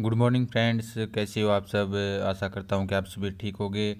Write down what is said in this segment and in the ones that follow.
good morning friends कैसे हो आप सब आशा करता हूँ कि आप सभी ठीक गए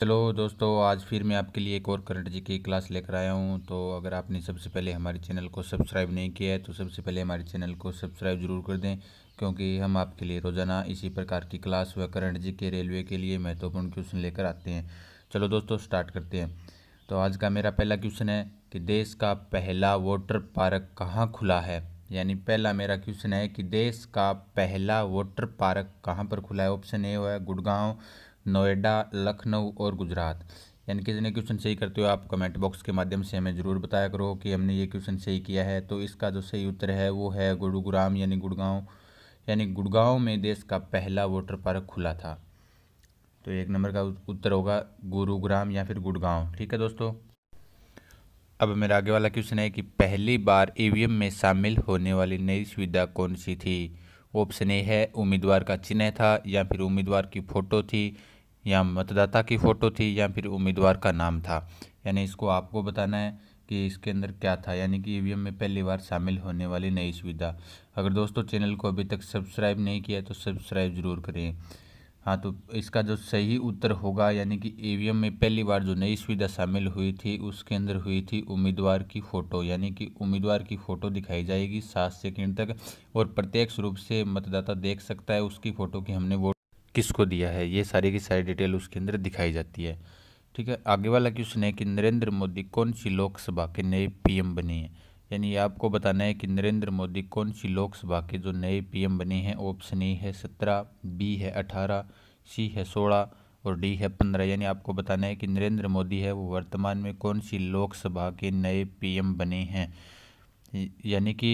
चलो दोस्तों आज फिर मैं आपके लिए एक और करंट जी की क्लास लेकर आया हूँ तो अगर आपने सबसे पहले हमारे चैनल को सब्सक्राइब नहीं किया है तो सबसे पहले हमारे चैनल को सब्सक्राइब जरूर कर दें क्योंकि हम आपके लिए रोज़ाना इसी प्रकार की क्लास व करंट जी के रेलवे के लिए महत्वपूर्ण क्वेश्चन लेकर आते हैं चलो दोस्तों स्टार्ट करते हैं तो आज का मेरा पहला क्वेश्चन है कि देश का पहला वाटर पार्क कहाँ खुला है यानी पहला मेरा क्वेश्चन है कि देश का पहला वाटर पार्क कहाँ पर खुला है ऑप्शन ए हुआ गुड़गांव नोएडा लखनऊ और गुजरात यानी कितने क्वेश्चन सही करते हो आप कमेंट बॉक्स के माध्यम से हमें ज़रूर बताया करो कि हमने ये क्वेश्चन सही किया है तो इसका जो सही उत्तर है वो है गुरुग्राम यानी गुड़गांव यानी गुड़गांव में देश का पहला वाटर पार्क खुला था तो एक नंबर का उत्तर होगा गुरुग्राम या फिर गुड़गांव ठीक है दोस्तों अब मेरा आगे वाला क्वेश्चन है कि पहली बार ई e में शामिल होने वाली नई सुविधा कौन सी थी ऑप्शन ए है उम्मीदवार का चिन्ह था या फिर उम्मीदवार की फ़ोटो थी या मतदाता की फ़ोटो थी या फिर उम्मीदवार का नाम था यानी इसको आपको बताना है कि इसके अंदर क्या था यानी कि ई e में पहली बार शामिल होने वाली नई सुविधा अगर दोस्तों चैनल को अभी तक सब्सक्राइब नहीं किया तो सब्सक्राइब ज़रूर करें हाँ तो इसका जो सही उत्तर होगा यानी कि ईवीएम e में पहली बार जो नई सुविधा शामिल हुई थी उसके अंदर हुई थी उम्मीदवार की फ़ोटो यानी कि उम्मीदवार की फ़ोटो दिखाई जाएगी सात सेकेंड तक और प्रत्यक्ष रूप से मतदाता देख सकता है उसकी फ़ोटो की हमने वोट किसको दिया है ये सारी की सारी डिटेल उसके अंदर दिखाई जाती है ठीक है आगे वाला क्वेश्चन है कि नरेंद्र मोदी कौन सी लोकसभा के नए पी बने हैं यानी आपको बताना है कि नरेंद्र मोदी कौन सी लोकसभा के जो नए पीएम बने हैं ऑप्शन ए है सत्रह बी है अठारह सी है सोलह और डी है पंद्रह यानी आपको बताना है कि नरेंद्र मोदी है वो वर्तमान में कौन सी लोकसभा के नए पीएम बने हैं यानी कि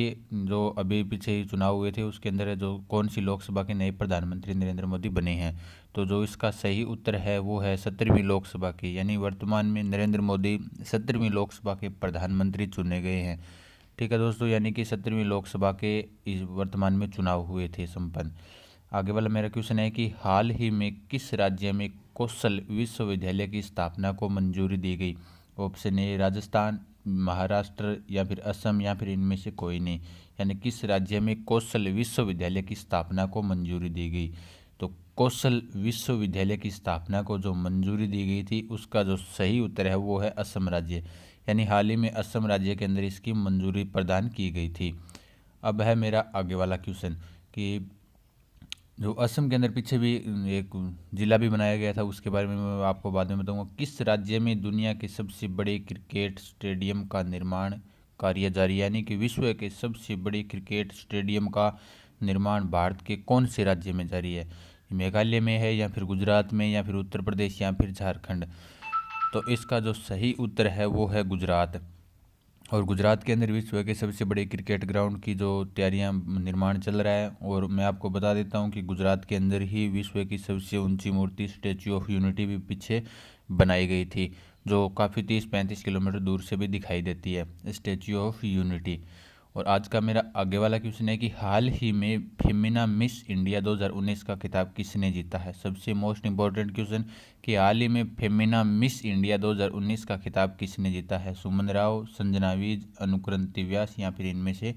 जो अभी पीछे ही चुनाव हुए थे उसके अंदर जो कौन सी लोकसभा के नए प्रधानमंत्री नरेंद्र मोदी बने हैं तो जो इसका सही उत्तर है वो है सत्रहवीं लोकसभा की यानी वर्तमान में नरेंद्र मोदी सत्रहवीं लोकसभा के प्रधानमंत्री चुने गए हैं ठीक है दोस्तों यानी कि सत्रहवीं लोकसभा के इस वर्तमान में चुनाव हुए थे संपन्न आगे वाला मेरा क्वेश्चन है कि हाल ही में किस राज्य में कौशल विश्वविद्यालय की स्थापना को मंजूरी दी गई ऑप्शन ए राजस्थान महाराष्ट्र या फिर असम या फिर इनमें से कोई नहीं यानी किस राज्य में कौशल विश्वविद्यालय की स्थापना को मंजूरी दी गई तो कौशल विश्वविद्यालय की स्थापना को जो मंजूरी दी गई थी उसका जो सही उत्तर है वो है असम राज्य यानी हाल ही में असम राज्य के अंदर इसकी मंजूरी प्रदान की गई थी अब है मेरा आगे वाला क्वेश्चन कि जो असम के अंदर पीछे भी एक ज़िला भी बनाया गया था उसके बारे में मैं आपको बाद में बताऊंगा किस राज्य में दुनिया के सबसे बड़े क्रिकेट स्टेडियम का निर्माण कार्य जारी यानी कि विश्व के सबसे बड़े क्रिकेट स्टेडियम का निर्माण भारत के कौन से राज्य में जारी है मेघालय में है या फिर गुजरात में या फिर उत्तर प्रदेश या फिर झारखंड तो इसका जो सही उत्तर है वो है गुजरात और गुजरात के अंदर विश्व के सबसे बड़े क्रिकेट ग्राउंड की जो तैयारियां निर्माण चल रहा है और मैं आपको बता देता हूं कि गुजरात के अंदर ही विश्व की सबसे ऊंची मूर्ति स्टैचू ऑफ यूनिटी भी पीछे बनाई गई थी जो काफ़ी तीस पैंतीस किलोमीटर दूर से भी दिखाई देती है स्टैचू ऑफ यूनिटी और आज का मेरा आगे वाला क्वेश्चन है कि हाल ही में फेमिना मिस इंडिया 2019 का खिताब किसने जीता है सबसे मोस्ट इंपॉर्टेंट क्वेश्चन कि हाल ही में फेमिना मिस इंडिया 2019 का खिताब किसने जीता है सुमन राव संजनावीज अनुक्रंति व्यास या फिर इनमें से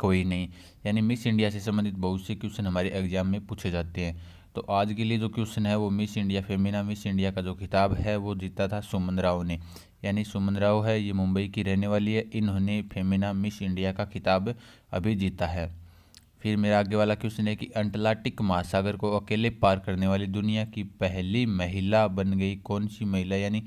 कोई नहीं यानी मिस इंडिया से संबंधित बहुत से क्वेश्चन हमारे एग्जाम में पूछे जाते हैं तो आज के लिए जो क्वेश्चन है वो Miss India Femina Miss India का जो खिताब है वो जीता था सुमन राव ने यानी सुमन राव है ये मुंबई की रहने वाली है इन्होंने फेमिना मिस इंडिया का खिताब अभी जीता है फिर मेरा आगे वाला क्वेश्चन है कि अंटलाटिक महासागर को अकेले पार करने वाली दुनिया की पहली महिला बन गई कौन सी महिला यानी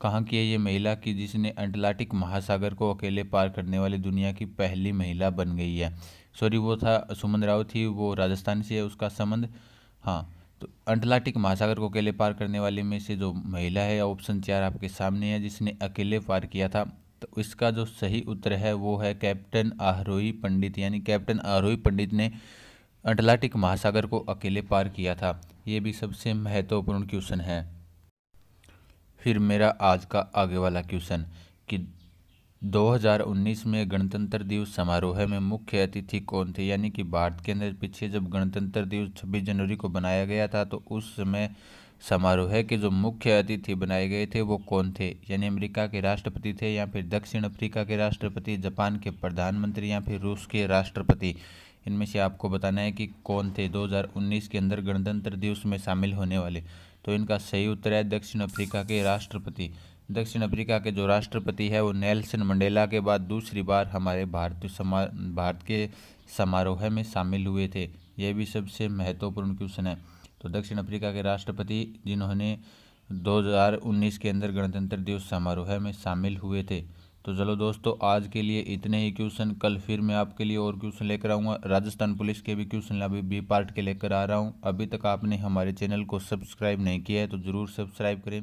कहाँ की है ये महिला कि जिसने अंटलाटिक महासागर को अकेले पार करने वाली दुनिया की पहली महिला बन गई है सॉरी वो था सुमन राव थी वो राजस्थान से है उसका संबंध हाँ तो अंटलार्टिक महासागर को अकेले पार करने वाले में से जो महिला है ऑप्शन चार आपके सामने है जिसने अकेले पार किया था तो इसका जो सही उत्तर है वो है कैप्टन आहरोही पंडित यानी कैप्टन आहरोही पंडित ने अंटलाटिक महासागर को अकेले पार किया था ये भी सबसे महत्वपूर्ण क्वेश्चन है फिर मेरा आज का आगे वाला क्वेश्चन कि 2019 में गणतंत्र दिवस समारोह में मुख्य अतिथि कौन थे यानी कि भारत के अंदर पीछे जब गणतंत्र दिवस छब्बीस जनवरी को बनाया गया था तो उस समय समारोह के जो मुख्य अतिथि बनाए गए थे वो कौन थे यानी अमेरिका के राष्ट्रपति थे या फिर दक्षिण अफ्रीका के राष्ट्रपति जापान के प्रधानमंत्री या फिर रूस के राष्ट्रपति इनमें से आपको बताना है कि कौन थे 2019 के अंदर गणतंत्र दिवस में शामिल होने वाले तो इनका सही उत्तर है दक्षिण अफ्रीका के राष्ट्रपति दक्षिण अफ्रीका के जो राष्ट्रपति है वो नेल्सन मंडेला के बाद दूसरी बार हमारे भारतीय समा भारत के समारोह में शामिल हुए थे यह भी सबसे महत्वपूर्ण क्वेश्चन है तो दक्षिण अफ्रीका के राष्ट्रपति जिन्होंने 2019 के अंदर गणतंत्र दिवस समारोह में शामिल हुए थे तो चलो दोस्तों आज के लिए इतने ही क्वेश्चन कल फिर मैं आपके लिए और क्वेश्चन लेकर आऊँगा राजस्थान पुलिस के भी क्वेश्चन अभी बी पार्ट के लेकर आ रहा हूँ अभी तक आपने हमारे चैनल को सब्सक्राइब नहीं किया है तो ज़रूर सब्सक्राइब करें